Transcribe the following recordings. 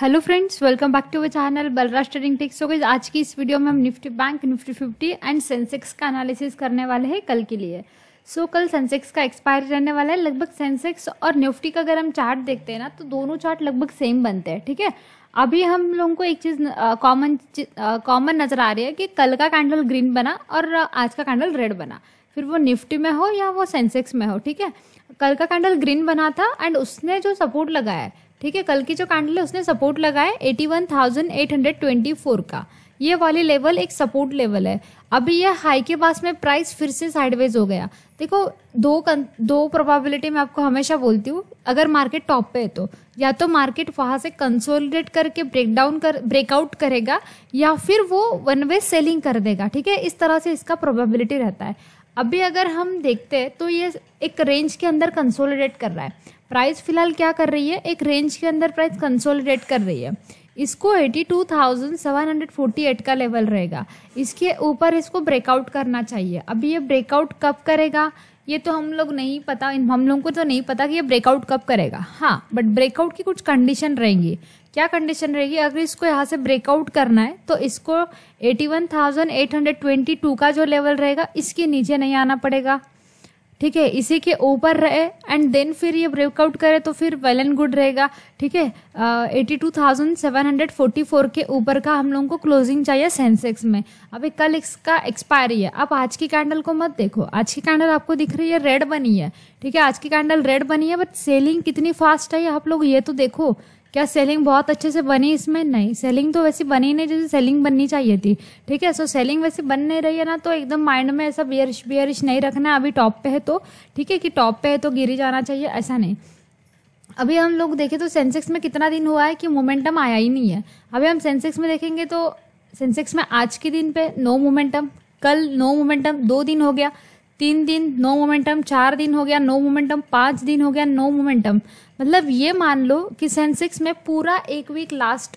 Hello friends welcome back to our channel Balraj trading tips हो आज की इस वीडियो में हम Nifty bank Nifty fifty and Sensex का एनालिसिस करने वाले हैं कल के लिए सो so, कल सेंसेक्स का एक्सपायरी रहने वाला है लगभग सेंसेक्स और निफ्टी का अगर हम चार्ट देखते हैं ना तो दोनों चार्ट लगभग सेम बनते हैं ठीक है थीके? अभी हम लोगों को एक चीज़ कॉमन कॉमन नज़र आ रही है कि कल का कैंडल ग्रीन बना और आज का कैंडल रेड बना फिर वो निफ्टी में हो या वो सेंसेक्स में हो ठीक है कल का कैंडल ग्रीन बना था एंड उसने जो सपोर्ट लगाया है ठीक है कल की जो कैंडल है उसने सपोर्ट लगाया at one thousand eight hundred twenty four का ये वाली लेवल एक सपोर्ट लेवल है अभी ये हाई के पास में प्राइस फिर से साइडवेज हो गया देखो दो कं, दो प्रोबेबिलिटी मैं आपको हमेशा बोलती हूँ अगर मार्केट टॉप पे है तो या तो मार्केट वहाँ से कंसोलिडेट करके ब्रेकडाउन कर ब्रेकआउट करेगा या फिर वो वन वे सेलिंग कर देगा ठीक है इस तरह से इसका प्रोबेबिलिटी रहता है अभी अगर हम देखते हैं तो ये एक रेंज के अंदर कंसोलिडेट कर रहा है प्राइस फिलहाल क्या कर रही है एक रेंज के अंदर प्राइस कंसोलिडेट कर रही है इसको 82,748 का लेवल रहेगा इसके ऊपर इसको ब्रेकआउट करना चाहिए अभी ये ब्रेकआउट कब करेगा ये तो हम लोग नहीं पता हम लोगों को तो नहीं पता कि ये ब्रेकआउट कब करेगा हाँ बट ब्रेकआउट की कुछ कंडीशन रहेंगी क्या कंडीशन रहेगी अगर इसको यहाँ से ब्रेकआउट करना है तो इसको 81,822 का जो लेवल रहेगा इसके नीचे नहीं आना पड़ेगा ठीक है इसी के ऊपर रहे एंड देन फिर ये ब्रेकआउट करे तो फिर वेल एंड गुड रहेगा ठीक है at two thousand seven hundred forty four के ऊपर का हम लोगों को क्लोजिंग चाहिए सेंसेक्स में अभी कल इसका एक्सपायरी है आप आज की कैंडल को मत देखो आज की कैंडल आपको दिख रही है रेड बनी है ठीक है आज की कैंडल रेड बनी है बट सेलिंग कितनी फास्ट है आप लोग ये तो देखो क्या सेलिंग बहुत अच्छे से बनी इसमें नहीं सेलिंग तो वैसी बनी नहीं जैसे सेलिंग बननी चाहिए थी ठीक है सो सेलिंग वैसी बन नहीं रही है ना तो एकदम माइंड में ऐसा बियरिश बियरिश नहीं रखना अभी टॉप पे है तो ठीक है कि टॉप पे है तो गिरी जाना चाहिए ऐसा नहीं अभी हम लोग देखें तो सेंसेक्स में कितना दिन हुआ है कि मोमेंटम आया ही नहीं है अभी हम सेंसेक्स में देखेंगे तो सेंसेक्स में आज के दिन पे नो मोमेंटम कल नो मोमेंटम दो दिन हो गया तीन दिन नो मोमेंटम चार दिन हो गया नो मोमेंटम पाँच दिन हो गया नो मोमेंटम मतलब ये मान लो कि सेंसेक्स में पूरा एक वीक लास्ट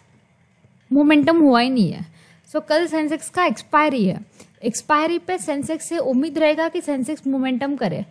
मोमेंटम हुआ ही नहीं है सो so, कल सेंसेक्स का एक्सपायरी है एक्सपायरी पे सेंसेक्स से उम्मीद रहेगा कि सेंसेक्स मोमेंटम करे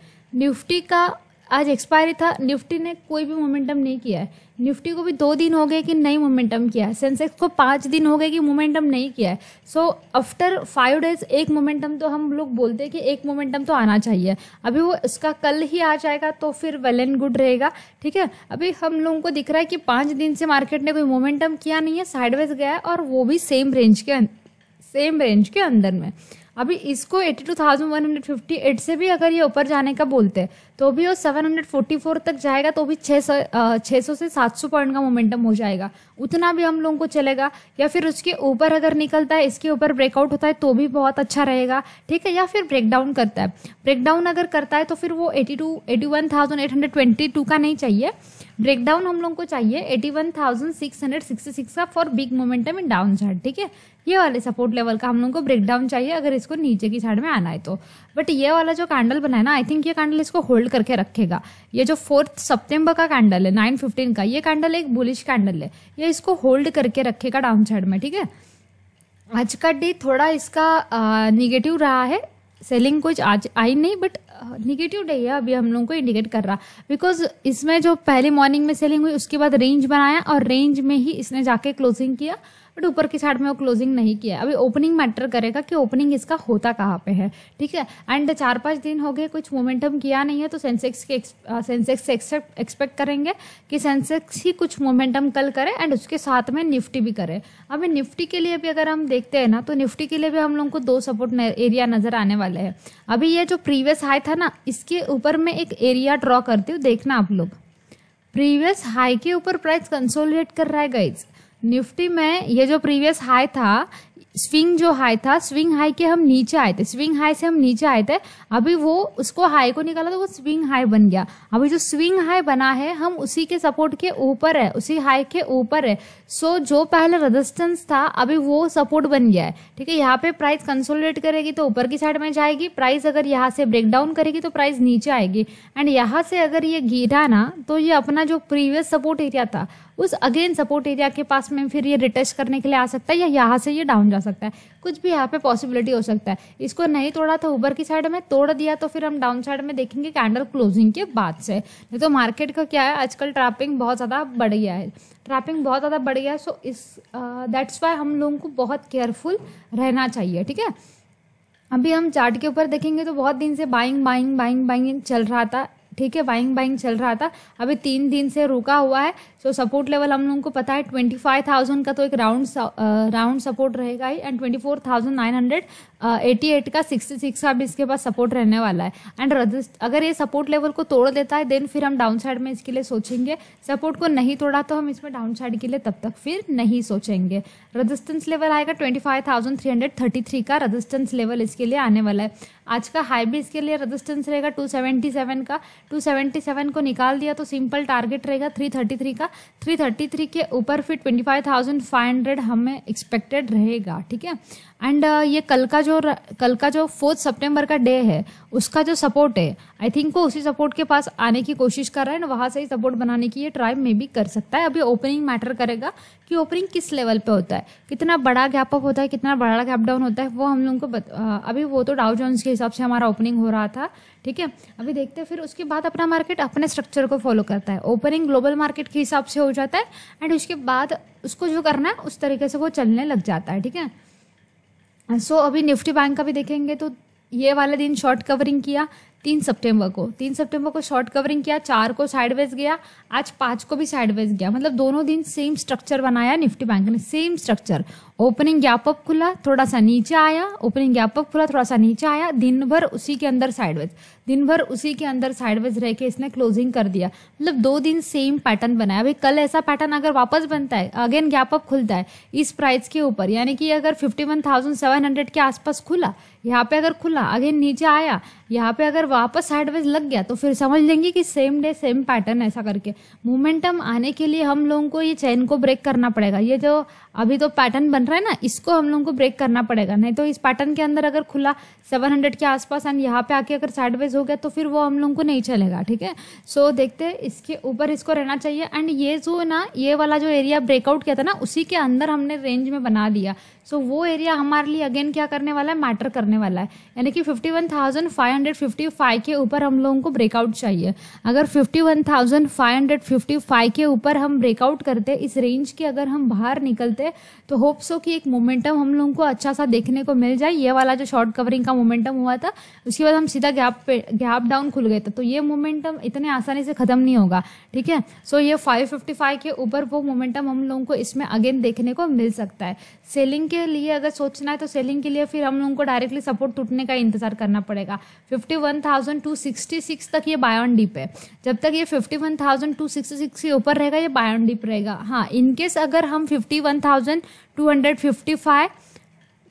निफ्टी का आज एक्सपायरी था निफ्टी ने कोई भी मोमेंटम नहीं किया है निफ्टी को भी दो दिन हो गए कि नहीं मोमेंटम किया है सेंसेक्स को पाँच दिन हो गए कि मोमेंटम नहीं किया है सो आफ्टर फाइव डेज एक मोमेंटम तो हम लोग बोलते हैं कि एक मोमेंटम तो आना चाहिए अभी वो उसका कल ही आ जाएगा तो फिर वेल एंड गुड रहेगा ठीक है अभी हम लोगों को दिख रहा है कि पाँच दिन से मार्केट ने कोई मोमेंटम किया नहीं है साइडवेज गया है और वो भी सेम रेंज के सेम अं-, रेंज के अंदर में अभी इसको 82,158 से भी अगर ये ऊपर जाने का बोलते हैं तो भी वो 744 तक जाएगा तो भी 600 सौ से 700 पॉइंट का मोमेंटम हो जाएगा उतना भी हम लोगों को चलेगा या फिर उसके ऊपर अगर निकलता है इसके ऊपर ब्रेकआउट होता है तो भी बहुत अच्छा रहेगा ठीक है या फिर ब्रेकडाउन करता है ब्रेकडाउन अगर करता है तो फिर वो at two eighty one thousand eight hundred twenty two का नहीं चाहिए ब्रेकडाउन हम लोग को चाहिए 81,666 का for big momentum in downside ठीक है ये वाले सपोर्ट लेवल का हम लोग को ब्रेकडाउन चाहिए अगर इसको नीचे की साइड में आना है तो बट ये वाला जो कैंडल बना है ना आई थिंक ये कैंडल इसको होल्ड करके रखेगा ये जो फोर्थ सितंबर का कैंडल है नाइन फिफ्टीन का ये कैंडल एक बुलिश कैंडल है ये इसको होल्ड करके रखेगा डाउन साइड में ठीक है आज का डे थोड़ा इसका निगेटिव रहा है सेलिंग कुछ आज आई नहीं बट निगेटिव डे है अभी हम लोगों को इंडिकेट कर रहा बिकॉज इसमें जो पहले मॉर्निंग में सेलिंग हुई उसके बाद रेंज बनाया और रेंज में ही इसने जाके क्लोजिंग किया बट ऊपर की साइड में वो क्लोजिंग नहीं किया अभी ओपनिंग मैटर करेगा कि ओपनिंग इसका होता कहाँ पे है ठीक है एंड चार पांच दिन हो गए कुछ मोमेंटम किया नहीं है तो सेंसेक्स के सेंसेक्स से एक्सपेक्ट करेंगे कि सेंसेक्स ही कुछ मोमेंटम कल करे एंड उसके साथ में निफ्टी भी करे अभी निफ्टी के लिए भी अगर हम देखते हैं ना तो निफ्टी के लिए भी हम लोगों को दो सपोर्ट एरिया नज़र आने वाले है अभी ये जो प्रीवियस हाई था ना इसके ऊपर में एक एरिया ड्रॉ करती हूँ देखना आप लोग प्रीवियस हाई के ऊपर प्राइस कंसोलिडेट कर रहा है गाइज निफ्टी में ये जो प्रीवियस हाई था स्विंग जो हाई था स्विंग हाई के हम नीचे आए थे स्विंग हाई से हम नीचे आए थे अभी वो उसको हाई को निकाला तो वो स्विंग हाई बन गया अभी जो स्विंग हाई बना है हम उसी के सपोर्ट के ऊपर है उसी हाई के ऊपर है सो so, जो पहले रेजिस्टेंस था अभी वो सपोर्ट बन गया है ठीक है यहाँ पे प्राइस कंसोलिडेट करेगी तो ऊपर की साइड में जाएगी प्राइस अगर यहाँ से ब्रेक डाउन करेगी तो प्राइस नीचे आएगी एंड यहाँ से अगर ये गिरा ना तो ये अपना जो प्रीवियस सपोर्ट एरिया था उस अगेन सपोर्ट एरिया के पास में फिर ये रिटेस्ट करने के लिए आ सकता है या यहाँ से ये डाउन जा सकता है कुछ भी यहाँ पे पॉसिबिलिटी हो सकता है इसको नहीं तोड़ा तो ऊपर की साइड में तोड़ दिया तो फिर हम डाउन साइड में देखेंगे कैंडल क्लोजिंग के बाद से नहीं तो मार्केट का क्या है आजकल ट्रैपिंग बहुत ज़्यादा बढ़ गया है ट्रैपिंग बहुत ज़्यादा बढ़ गया सो इस दैट्स uh, वाई हम लोगों को बहुत केयरफुल रहना चाहिए ठीक है अभी हम चार्ट के ऊपर देखेंगे तो बहुत दिन से बाइंग बाइंग बाइंग बाइंग चल रहा था ठीक है बाइंग बाइंग चल रहा था अभी तीन दिन से रुका हुआ है सो सपोर्ट लेवल हम लोगों को पता है ट्वेंटी फाइव थाउजेंड का तो एक राउंड राउंड सपोर्ट रहेगा ही and twenty four thousand nine hundred eighty eight का सिक्सटी सिक्स का भी इसके पास सपोर्ट रहने वाला है एंड रजिस्ट अगर ये सपोर्ट लेवल को तोड़ देता है देन फिर हम डाउन साइड में इसके लिए सोचेंगे सपोर्ट को नहीं तोड़ा तो हम इसमें डाउन साइड के लिए तब तक फिर नहीं सोचेंगे रजिस्टेंस लेवल आएगा twenty five thousand three hundred thirty three का रजिस्टेंस लेवल इसके लिए आने वाला है आज का हाई भी के लिए रेजिस्टेंस रहेगा 277 का 277 को निकाल दिया तो सिंपल टारगेट रहेगा 333 का 333 के ऊपर फिर 25,500 हमें एक्सपेक्टेड रहेगा ठीक है एंड uh, ये कल का जो कल का जो फोर्थ सितंबर का डे है उसका जो सपोर्ट है आई थिंक वो उसी सपोर्ट के पास आने की कोशिश कर रहा है वहां वहाँ से ही सपोर्ट बनाने की ये ट्राई मे भी कर सकता है अभी ओपनिंग मैटर करेगा कि ओपनिंग किस लेवल पे होता है कितना बड़ा गैप अप होता है कितना बड़ा गैप डाउन होता है वो हम लोगों को बत, अभी वो तो डाउ जोन्स के हिसाब से हमारा ओपनिंग हो रहा था ठीक है अभी देखते हैं फिर उसके बाद अपना मार्केट अपने स्ट्रक्चर को फॉलो करता है ओपनिंग ग्लोबल मार्केट के हिसाब से हो जाता है एंड उसके बाद उसको जो करना है उस तरीके से वो चलने लग जाता है ठीक है सो so, अभी निफ्टी बैंक का भी देखेंगे तो ये वाला दिन शॉर्ट कवरिंग किया तीन सितंबर को तीन सितंबर को शॉर्ट कवरिंग किया चार को साइडवेज गया आज पाँच को भी साइडवेज गया मतलब दोनों दिन सेम स्ट्रक्चर बनाया निफ्टी बैंक ने same structure opening gap up खुला थोड़ा सा नीचे आया ओपनिंग गैप अप खुला थोड़ा सा नीचे आया दिन भर उसी के अंदर साइडवेज दिन भर उसी के अंदर साइडवेज रह के इसने क्लोजिंग कर दिया मतलब दो दिन सेम पैटर्न बनाया भाई कल ऐसा पैटर्न अगर वापस बनता है अगेन गैप अप खुलता है इस प्राइस के ऊपर यानी कि अगर fifty one thousand seven hundred के आसपास खुला यहाँ पे अगर खुला अगेन नीचे आया यहाँ पे अगर वापस साइडवेज लग गया तो फिर समझ लेंगे कि सेम डे सेम पैटर्न ऐसा करके मोमेंटम आने के लिए हम लोगों को ये चैन को ब्रेक करना पड़ेगा ये जो अभी तो पैटर्न बन रहा है ना इसको हम लोगों को ब्रेक करना पड़ेगा नहीं तो इस पैटर्न के अंदर अगर खुला 700 के आसपास एंड यहाँ पे आके अगर साइडवेज हो गया तो फिर वो हम लोगों को नहीं चलेगा ठीक है सो देखते हैं इसके ऊपर इसको रहना चाहिए एंड ये जो ना ये वाला जो एरिया ब्रेकआउट किया था ना उसी के अंदर हमने रेंज में बना दिया सो so, वो एरिया हमारे लिए अगेन क्या करने वाला है मैटर करने वाला है यानी कि 51,555 के ऊपर हम लोगों को ब्रेकआउट चाहिए अगर 51,555 के ऊपर हम ब्रेकआउट करते इस रेंज के अगर हम बाहर निकलते तो होप सो कि एक मोमेंटम हम लोगों को अच्छा सा देखने को मिल जाए ये वाला जो शॉर्ट कवरिंग का मोमेंटम हुआ था उसके बाद हम सीधा गैप पे गैप डाउन खुल गए थे तो ये मोमेंटम इतने आसानी से ख़त्म नहीं होगा ठीक है सो so, ये फाइव के ऊपर वो मोमेंटम हम लोगों को इसमें अगेन देखने को मिल सकता है सेलिंग के लिए अगर सोचना है तो सेलिंग के लिए फिर हम लोगों को डायरेक्टली सपोर्ट टूटने का इंतजार करना पड़ेगा fifty one thousand two sixty six तक ये बायोन डीप है जब तक ये fifty one thousand two sixty six के ऊपर रहेगा ये बायोन डीप रहेगा हाँ इनकेस अगर हम fifty one thousand two hundred fifty five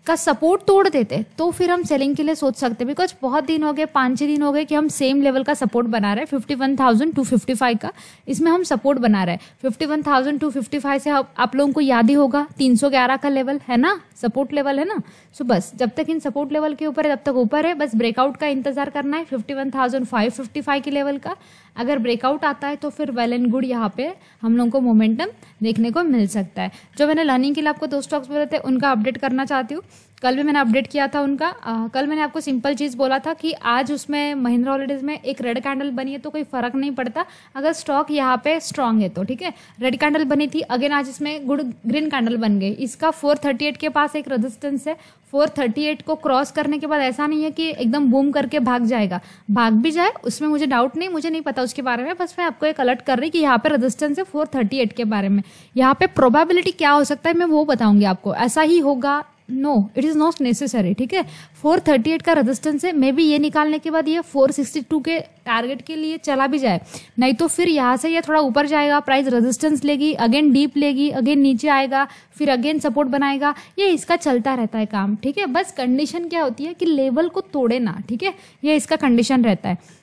का सपोर्ट तोड़ देते तो फिर हम सेलिंग के लिए सोच सकते बिकॉज बहुत दिन हो गए पाँच छः दिन हो गए कि हम सेम लेवल का सपोर्ट बना रहे हैं fifty one thousand two fifty five का इसमें हम सपोर्ट बना रहे हैं fifty one thousand two fifty five से आप लोगों को याद ही होगा तीन सौ ग्यारह का लेवल है ना सपोर्ट लेवल है ना सो बस जब तक इन सपोर्ट लेवल के ऊपर है तब तक ऊपर है बस ब्रेकआउट का इंतजार करना है fifty one thousand five fifty five के लेवल का अगर ब्रेकआउट आता है तो फिर वेल एंड गुड यहाँ पे हम लोगों को मोमेंटम देखने को मिल सकता है जो मैंने लर्निंग के लिए आपको दो स्टॉक्स बोले थे उनका अपडेट करना चाहती हूँ कल भी मैंने अपडेट किया था उनका आ, कल मैंने आपको सिंपल चीज़ बोला था कि आज उसमें महिंद्रा हॉलीडेज़ में एक रेड कैंडल बनी है तो कोई फ़र्क नहीं पड़ता अगर स्टॉक यहाँ पे स्ट्रांग है तो ठीक है रेड कैंडल बनी थी अगेन आज इसमें गुड ग्रीन कैंडल बन गई इसका 438 के पास एक रेजिस्टेंस है 438 को क्रॉस करने के बाद ऐसा नहीं है कि एकदम बूम करके भाग जाएगा भाग भी जाए उसमें मुझे डाउट नहीं मुझे नहीं पता उसके बारे में बस मैं आपको एक अलर्ट कर रही कि यहाँ पे रेजिस्टेंस है 438 के बारे में यहाँ पे प्रोबेबिलिटी क्या हो सकता है मैं वो बताऊंगी आपको ऐसा ही होगा no it is not necessary ठीक है फोर थर्टी एट का रेजिस्टेंस है मे बी ये निकालने के बाद ये टू के टारगेट के लिए चला भी जाए नहीं तो फिर यहाँ से ये थोड़ा ऊपर जाएगा प्राइस रेजिस्टेंस लेगी अगेन डीप लेगी अगेन नीचे आएगा फिर अगेन सपोर्ट बनाएगा ये इसका चलता रहता है काम ठीक है बस कंडीशन क्या होती है कि लेवल को तोड़े ना ठीक है ये इसका कंडीशन रहता है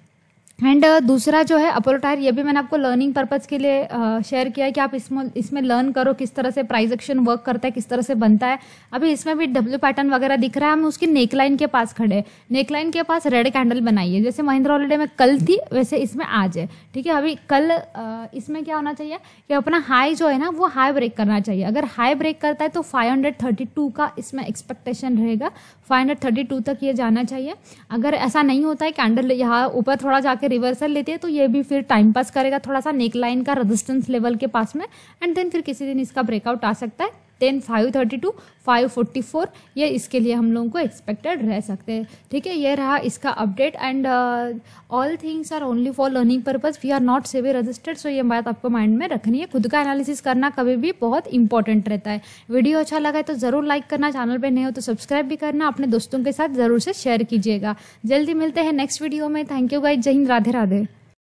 एंड uh, दूसरा जो है अपोलो टायर ये भी मैंने आपको लर्निंग पर्पज़ के लिए शेयर uh, किया है कि आप इसमें इसमें लर्न करो किस तरह से प्राइज एक्शन वर्क करता है किस तरह से बनता है अभी इसमें भी डब्ल्यू पैटर्न वगैरह दिख रहा है हम उसकी नेकलाइन के पास खड़े नेकलाइन के पास रेड कैंडल बनाई है जैसे महिंद्रा हॉलीडे में कल थी वैसे इसमें आज है ठीक है अभी कल uh, इसमें क्या होना चाहिए कि अपना हाई जो है ना वो हाई ब्रेक करना चाहिए अगर हाई ब्रेक करता है तो फाइव का इसमें एक्सपेक्टेशन रहेगा फाइव तक ये जाना चाहिए अगर ऐसा नहीं होता है कैंडल यहाँ ऊपर थोड़ा जाके के रिवर्सल लेती है तो ये भी फिर टाइम पास करेगा थोड़ा सा नेक लाइन का रेजिस्टेंस लेवल के पास में एंड देन फिर किसी दिन इसका ब्रेकआउट आ सकता है देन 532, 544 ये इसके लिए हम लोगों को एक्सपेक्टेड रह सकते हैं ठीक है ये रहा इसका update and all things are only for learning purpose we are not SEBI registered so ये बात आपको माइंड में रखनी है खुद का एनालिसिस करना कभी भी बहुत इंपॉर्टेंट रहता है वीडियो अच्छा लगा है तो ज़रूर लाइक करना चैनल पर नहीं हो तो सब्सक्राइब भी करना अपने दोस्तों के साथ ज़रूर से शेयर कीजिएगा जल्दी मिलते हैं नेक्स्ट वीडियो में थैंक यू गाइज जय हिंद राधे राधे